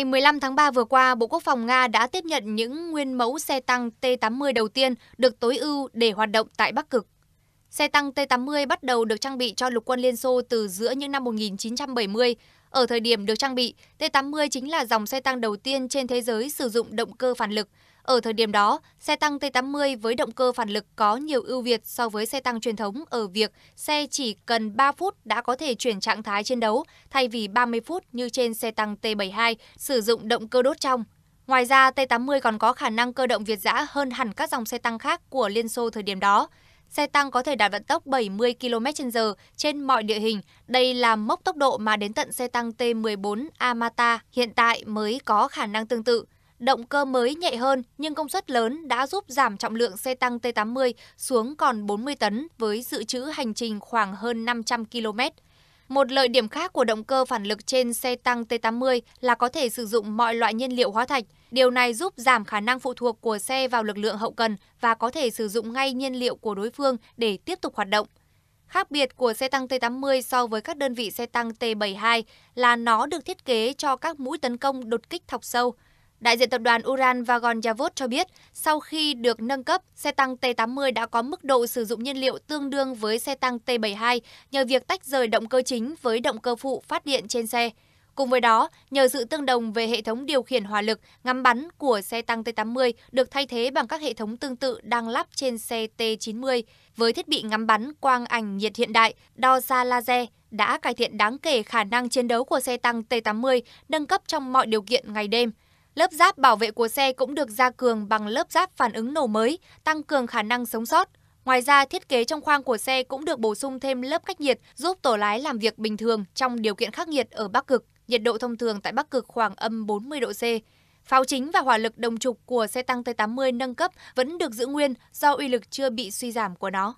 Ngày 15 tháng 3 vừa qua, Bộ Quốc phòng Nga đã tiếp nhận những nguyên mẫu xe tăng T-80 đầu tiên được tối ưu để hoạt động tại Bắc Cực. Xe tăng T-80 bắt đầu được trang bị cho lục quân Liên Xô từ giữa những năm 1970. Ở thời điểm được trang bị, T-80 chính là dòng xe tăng đầu tiên trên thế giới sử dụng động cơ phản lực – ở thời điểm đó, xe tăng T80 với động cơ phản lực có nhiều ưu việt so với xe tăng truyền thống ở việc xe chỉ cần 3 phút đã có thể chuyển trạng thái chiến đấu thay vì 30 phút như trên xe tăng T72 sử dụng động cơ đốt trong. Ngoài ra, T80 còn có khả năng cơ động việt dã hơn hẳn các dòng xe tăng khác của Liên Xô thời điểm đó. Xe tăng có thể đạt vận tốc 70 km/h trên mọi địa hình. Đây là mốc tốc độ mà đến tận xe tăng T14 Amata hiện tại mới có khả năng tương tự. Động cơ mới nhẹ hơn nhưng công suất lớn đã giúp giảm trọng lượng xe tăng T80 xuống còn 40 tấn với dự trữ hành trình khoảng hơn 500 km. Một lợi điểm khác của động cơ phản lực trên xe tăng T80 là có thể sử dụng mọi loại nhiên liệu hóa thạch. Điều này giúp giảm khả năng phụ thuộc của xe vào lực lượng hậu cần và có thể sử dụng ngay nhiên liệu của đối phương để tiếp tục hoạt động. Khác biệt của xe tăng T80 so với các đơn vị xe tăng T72 là nó được thiết kế cho các mũi tấn công đột kích thọc sâu – Đại diện tập đoàn Uran Vagon Yavuz cho biết, sau khi được nâng cấp, xe tăng T-80 đã có mức độ sử dụng nhiên liệu tương đương với xe tăng T-72 nhờ việc tách rời động cơ chính với động cơ phụ phát điện trên xe. Cùng với đó, nhờ sự tương đồng về hệ thống điều khiển hỏa lực, ngắm bắn của xe tăng T-80 được thay thế bằng các hệ thống tương tự đang lắp trên xe T-90 với thiết bị ngắm bắn quang ảnh nhiệt hiện đại, đo xa laser đã cải thiện đáng kể khả năng chiến đấu của xe tăng T-80, nâng cấp trong mọi điều kiện ngày đêm. Lớp giáp bảo vệ của xe cũng được gia cường bằng lớp giáp phản ứng nổ mới, tăng cường khả năng sống sót. Ngoài ra, thiết kế trong khoang của xe cũng được bổ sung thêm lớp cách nhiệt giúp tổ lái làm việc bình thường trong điều kiện khắc nghiệt ở Bắc Cực. Nhiệt độ thông thường tại Bắc Cực khoảng âm 40 độ C. Pháo chính và hỏa lực đồng trục của xe tăng T-80 nâng cấp vẫn được giữ nguyên do uy lực chưa bị suy giảm của nó.